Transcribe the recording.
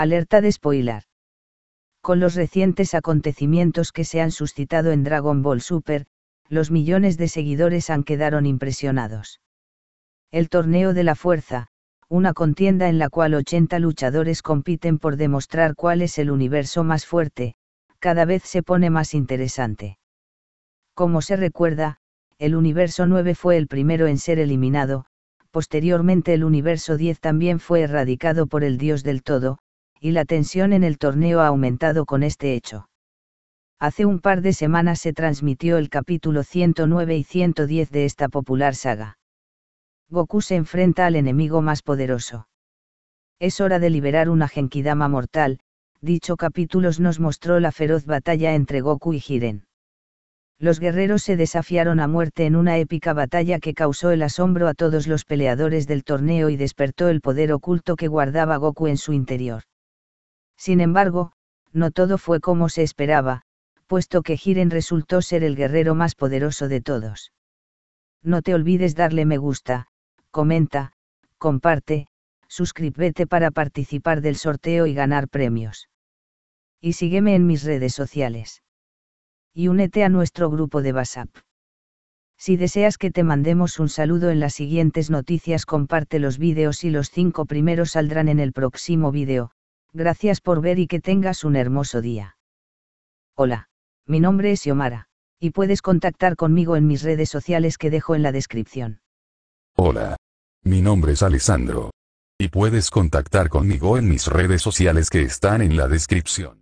Alerta de spoiler. Con los recientes acontecimientos que se han suscitado en Dragon Ball Super, los millones de seguidores han quedado impresionados. El torneo de la fuerza, una contienda en la cual 80 luchadores compiten por demostrar cuál es el universo más fuerte, cada vez se pone más interesante. Como se recuerda, el universo 9 fue el primero en ser eliminado, posteriormente el universo 10 también fue erradicado por el dios del todo, y la tensión en el torneo ha aumentado con este hecho. Hace un par de semanas se transmitió el capítulo 109 y 110 de esta popular saga. Goku se enfrenta al enemigo más poderoso. Es hora de liberar una Genkidama mortal, dicho capítulos nos mostró la feroz batalla entre Goku y Jiren. Los guerreros se desafiaron a muerte en una épica batalla que causó el asombro a todos los peleadores del torneo y despertó el poder oculto que guardaba Goku en su interior. Sin embargo, no todo fue como se esperaba, puesto que Jiren resultó ser el guerrero más poderoso de todos. No te olvides darle me gusta, comenta, comparte, suscríbete para participar del sorteo y ganar premios. Y sígueme en mis redes sociales. Y únete a nuestro grupo de WhatsApp. Si deseas que te mandemos un saludo en las siguientes noticias comparte los vídeos y los cinco primeros saldrán en el próximo vídeo, gracias por ver y que tengas un hermoso día. Hola, mi nombre es Yomara, y puedes contactar conmigo en mis redes sociales que dejo en la descripción. Hola. Mi nombre es Alessandro. Y puedes contactar conmigo en mis redes sociales que están en la descripción.